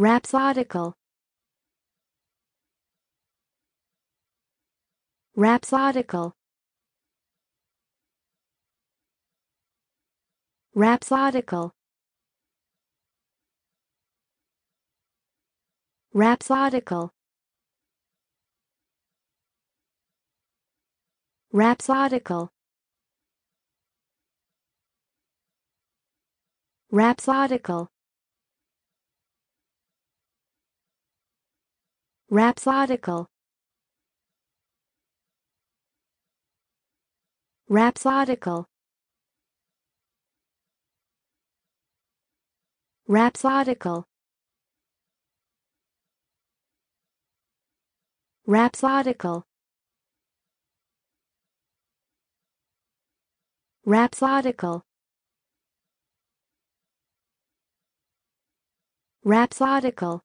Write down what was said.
rhapsodical rhapsodical rhapsodical rhapsodical rhapsodical rhapsodical rhapsodical rhapsodical rhapsodical rhapsodical rhapsodical rhapsodical